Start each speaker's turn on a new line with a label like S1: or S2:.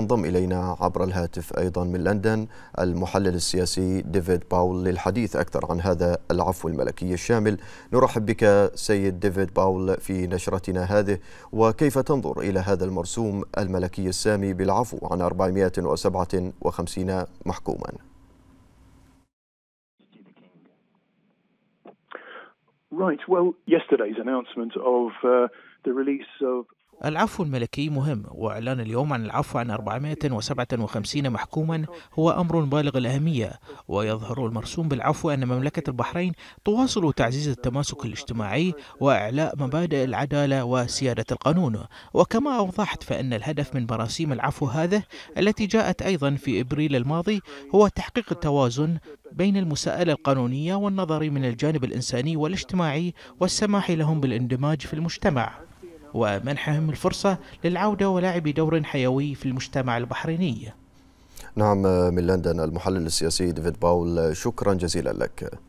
S1: ينضم إلينا عبر الهاتف أيضا من لندن المحلل السياسي ديفيد باول للحديث أكثر عن هذا العفو الملكي الشامل نرحب بك سيد ديفيد باول في نشرتنا هذه وكيف تنظر إلى هذا المرسوم الملكي السامي بالعفو عن 457 محكوما
S2: Right, well, yesterday's announcement of uh, the release of
S3: العفو الملكي مهم وإعلان اليوم عن العفو عن 457 محكوما هو أمر بالغ الأهمية ويظهر المرسوم بالعفو أن مملكة البحرين تواصل تعزيز التماسك الاجتماعي وإعلاء مبادئ العدالة وسيادة القانون وكما أوضحت فإن الهدف من براسيم العفو هذه التي جاءت أيضا في إبريل الماضي هو تحقيق التوازن بين المساءلة القانونية والنظر من الجانب الإنساني والاجتماعي والسماح لهم بالاندماج في المجتمع ومنحهم الفرصة للعودة ولعب دور حيوي في المجتمع البحريني
S1: نعم آه، من لندن المحلل السياسي ديفيد باول شكرا جزيلا لك